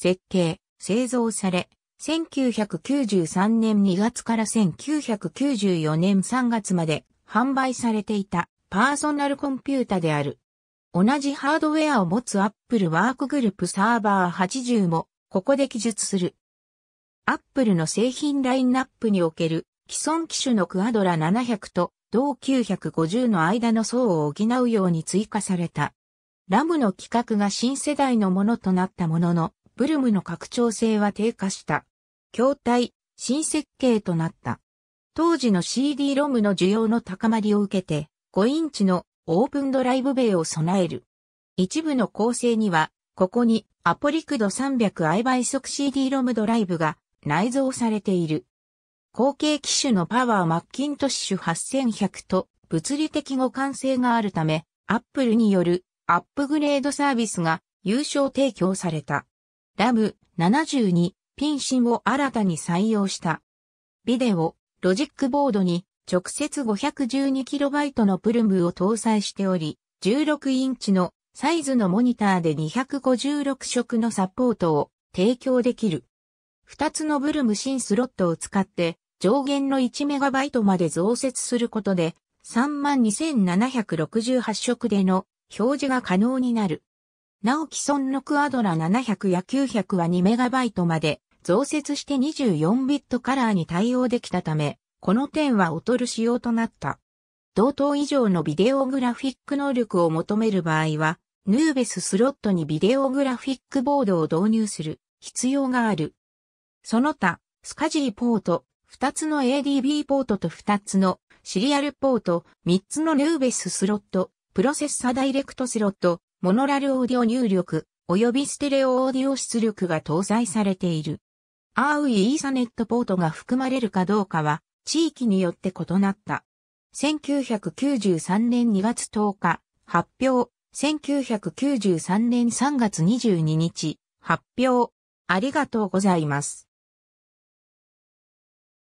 設計、製造され、1993年2月から1994年3月まで販売されていたパーソナルコンピュータである。同じハードウェアを持つ Apple ワークグループサーバー80もここで記述する。Apple の製品ラインナップにおける既存機種のクアドラ700と同950の間の層を補うように追加された。ラムの規格が新世代のものとなったものの、ブルムの拡張性は低下した。筐体、新設計となった。当時の c d ロムの需要の高まりを受けて、5インチのオープンドライブ米を備える。一部の構成には、ここにアポリクド300相倍速 c d ロムドライブが内蔵されている。後継機種のパワーマッキントッシュ8100と物理的互換性があるため、アップルによるアップグレードサービスが優勝提供された。ラム72ピンシンを新たに採用した。ビデオ、ロジックボードに直接 512KB のプルムを搭載しており、16インチのサイズのモニターで256色のサポートを提供できる。2つのブルム新スロットを使って上限の 1MB まで増設することで32,768色での表示が可能になる。なお既存のクアドラ700や900は 2MB まで増設して24ビットカラーに対応できたため、この点は劣る仕様となった。同等以上のビデオグラフィック能力を求める場合は、ヌーベススロットにビデオグラフィックボードを導入する必要がある。その他、スカジーポート、2つの ADB ポートと2つのシリアルポート、3つのヌーベススロット、プロセッサダイレクトスロット、モノラルオーディオ入力、及びステレオオーディオ出力が搭載されている。アーウイイーサネットポートが含まれるかどうかは、地域によって異なった。1993年2月10日、発表。1993年3月22日、発表。ありがとうございます。